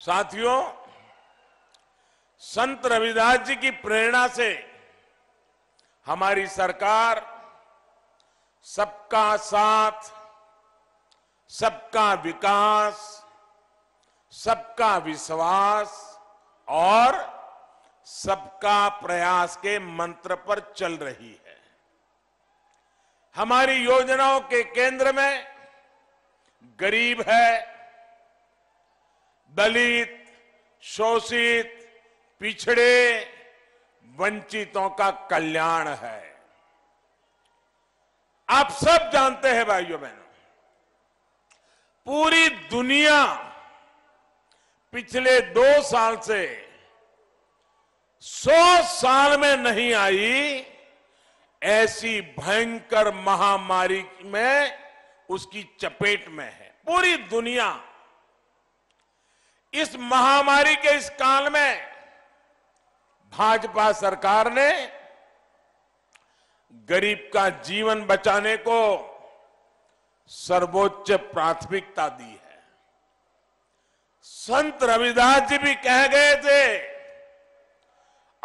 साथियों संत रविदास जी की प्रेरणा से हमारी सरकार सबका साथ सबका विकास सबका विश्वास और सबका प्रयास के मंत्र पर चल रही है हमारी योजनाओं के केंद्र में गरीब है दलित शोषित पिछड़े वंचितों का कल्याण है आप सब जानते हैं भाइयों बहनों पूरी दुनिया पिछले दो साल से सौ साल में नहीं आई ऐसी भयंकर महामारी में उसकी चपेट में है पूरी दुनिया इस महामारी के इस काल में भाजपा सरकार ने गरीब का जीवन बचाने को सर्वोच्च प्राथमिकता दी है संत रविदास जी भी कह गए थे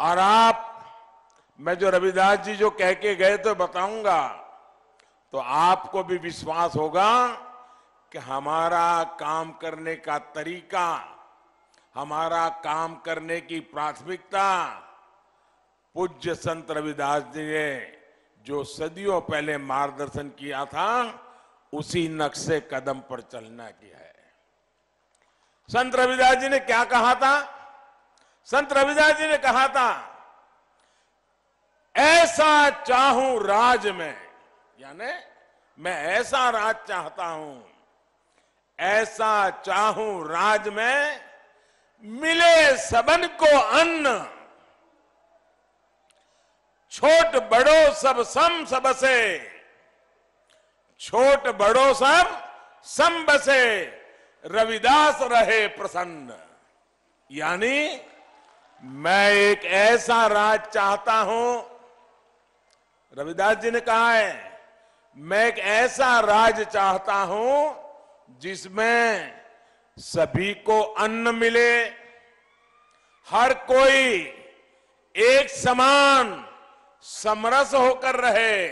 और आप मैं जो रविदास जी जो कह के गए तो बताऊंगा तो आपको भी विश्वास होगा कि हमारा काम करने का तरीका हमारा काम करने की प्राथमिकता पूज्य संत रविदास जी ने जो सदियों पहले मार्गदर्शन किया था उसी नक्शे कदम पर चलना की है संत रविदास जी ने क्या कहा था संत रविदास जी ने कहा था ऐसा चाहूं राज में यानी मैं ऐसा राज चाहता हूं ऐसा चाहूं राज में मिले सबन को अन्न छोट बड़ो सब सम से छोट बड़ो सब सम बसे रविदास रहे प्रसन्न यानी मैं एक ऐसा राज चाहता हूं रविदास जी ने कहा है मैं एक ऐसा राज चाहता हूं जिसमें सभी को अन्न मिले हर कोई एक समान समरस होकर रहे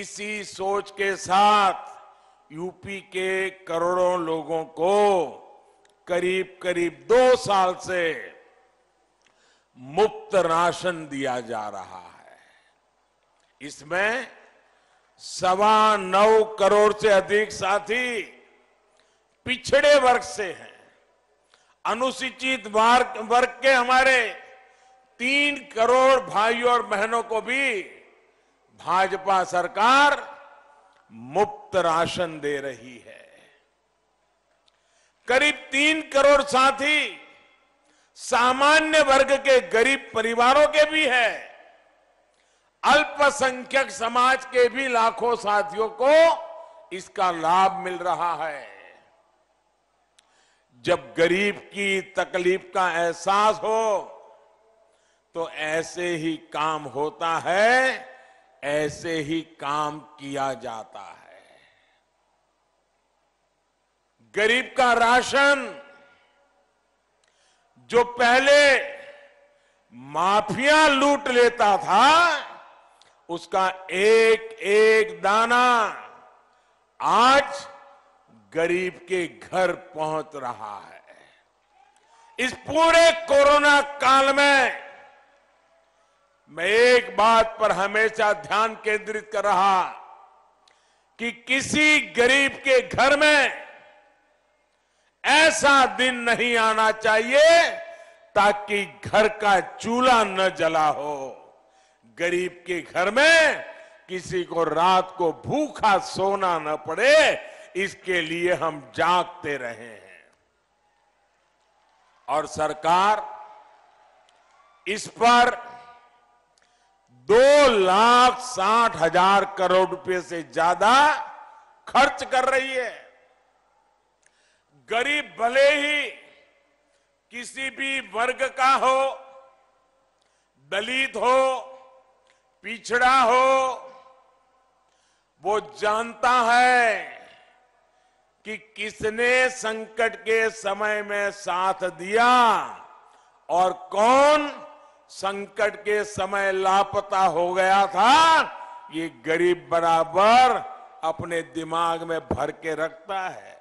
इसी सोच के साथ यूपी के करोड़ों लोगों को करीब करीब दो साल से मुफ्त राशन दिया जा रहा है इसमें सवा नौ करोड़ से अधिक साथी पिछड़े वर्ग से हैं अनुसूचित वर्ग वर्ग के हमारे तीन करोड़ भाइयों और बहनों को भी भाजपा सरकार मुफ्त राशन दे रही है करीब तीन करोड़ साथी सामान्य वर्ग के गरीब परिवारों के भी है अल्पसंख्यक समाज के भी लाखों साथियों को इसका लाभ मिल रहा है जब गरीब की तकलीफ का एहसास हो तो ऐसे ही काम होता है ऐसे ही काम किया जाता है गरीब का राशन जो पहले माफिया लूट लेता था उसका एक एक दाना आज गरीब के घर पहुंच रहा है इस पूरे कोरोना काल में मैं एक बात पर हमेशा ध्यान केंद्रित कर रहा कि किसी गरीब के घर में ऐसा दिन नहीं आना चाहिए ताकि घर का चूल्हा न जला हो गरीब के घर में किसी को रात को भूखा सोना न पड़े इसके लिए हम जागते रहे हैं और सरकार इस पर दो लाख साठ हजार करोड़ रुपए से ज्यादा खर्च कर रही है गरीब भले ही किसी भी वर्ग का हो दलित हो पिछड़ा हो वो जानता है कि किसने संकट के समय में साथ दिया और कौन संकट के समय लापता हो गया था ये गरीब बराबर अपने दिमाग में भर के रखता है